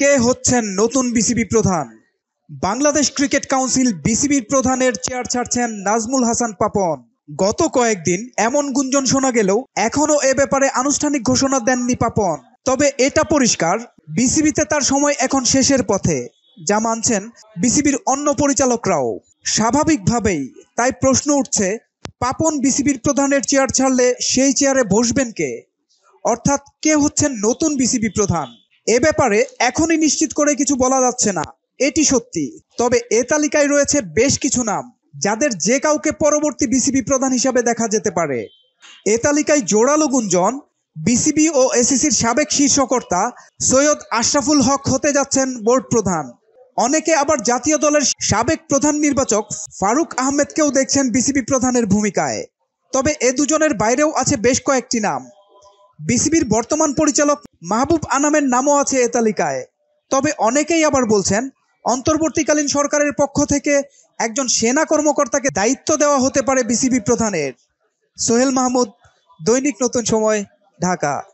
কে হচ্ছেন নতুন বিসিবি প্রধান বাংলাদেশ ক্রিকেট কাউন্সিল বিসিবির প্রধানের চেয়ার ছাড়ছেন নাজমুল হাসান পাপন গত কয়েকদিন এমন গুঞ্জন শোনা গেলেও এখনও এ ব্যাপারে আনুষ্ঠানিক ঘোষণা দেননি পাপন তবে এটা পরিষ্কার বিসিবিতে তার সময় এখন শেষের পথে যা মানছেন বিসিবির অন্য পরিচালকরাও স্বাভাবিকভাবেই তাই প্রশ্ন উঠছে পাপন বিসিবির প্রধানের চেয়ার ছাড়লে সেই চেয়ারে বসবেন কে অর্থাৎ কে হচ্ছেন নতুন বিসিবি প্রধান এ ব্যাপারে এখনই নিশ্চিত করে কিছু বলা যাচ্ছে না এটি সত্যি তবে এ তালিকায় রয়েছে বেশ কিছু নাম যাদের যে কাউকে পরবর্তী বিসিবি প্রধান হিসাবে দেখা যেতে পারে এ তালিকায় জোড়ালো গুঞ্জন বিসিবি ও এসিসির সাবেক শীর্ষকর্তা সৈয়দ আশরাফুল হক হতে যাচ্ছেন বোর্ড প্রধান অনেকে আবার জাতীয় দলের সাবেক প্রধান নির্বাচক ফারুক আহমেদকেও দেখছেন বিসিবি প্রধানের ভূমিকায় তবে এ দুজনের বাইরেও আছে বেশ কয়েকটি নাম বিসিবির বর্তমান পরিচালক মাহবুব আনামের নামও আছে এ তালিকায় তবে অনেকেই আবার বলছেন অন্তর্বর্তীকালীন সরকারের পক্ষ থেকে একজন সেনা কর্মকর্তাকে দায়িত্ব দেওয়া হতে পারে বিসিবি প্রধানের সোহেল মাহমুদ দৈনিক নতুন সময় ঢাকা